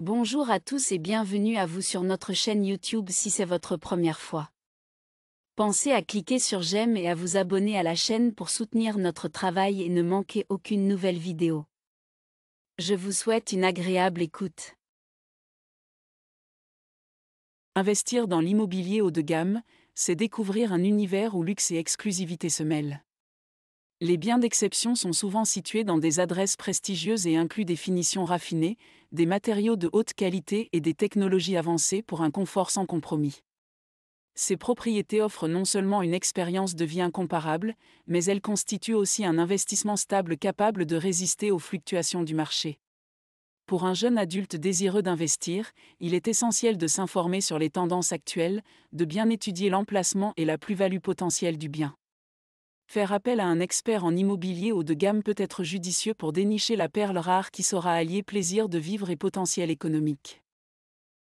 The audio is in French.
Bonjour à tous et bienvenue à vous sur notre chaîne YouTube si c'est votre première fois. Pensez à cliquer sur j'aime et à vous abonner à la chaîne pour soutenir notre travail et ne manquer aucune nouvelle vidéo. Je vous souhaite une agréable écoute. Investir dans l'immobilier haut de gamme, c'est découvrir un univers où luxe et exclusivité se mêlent. Les biens d'exception sont souvent situés dans des adresses prestigieuses et incluent des finitions raffinées, des matériaux de haute qualité et des technologies avancées pour un confort sans compromis. Ces propriétés offrent non seulement une expérience de vie incomparable, mais elles constituent aussi un investissement stable capable de résister aux fluctuations du marché. Pour un jeune adulte désireux d'investir, il est essentiel de s'informer sur les tendances actuelles, de bien étudier l'emplacement et la plus-value potentielle du bien. Faire appel à un expert en immobilier haut de gamme peut être judicieux pour dénicher la perle rare qui saura allier plaisir de vivre et potentiel économique.